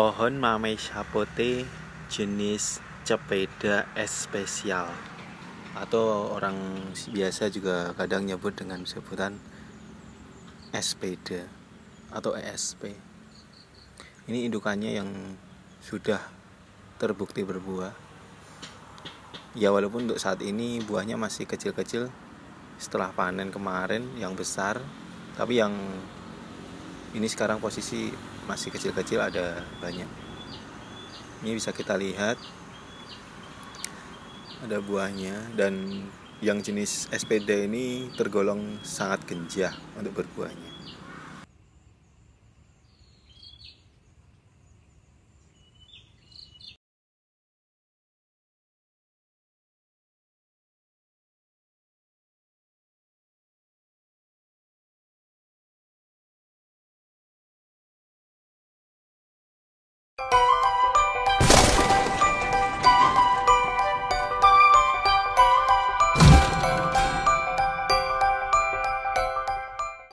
Pohon mamai sapote jenis cepeda espesial atau orang biasa juga kadang nyebut dengan sebutan SPD atau ESP. Ini indukannya yang sudah terbukti berbuah. Ya walaupun untuk saat ini buahnya masih kecil-kecil setelah panen kemarin yang besar, tapi yang ini sekarang posisi masih kecil-kecil ada banyak ini bisa kita lihat ada buahnya dan yang jenis SPD ini tergolong sangat genjah untuk berbuahnya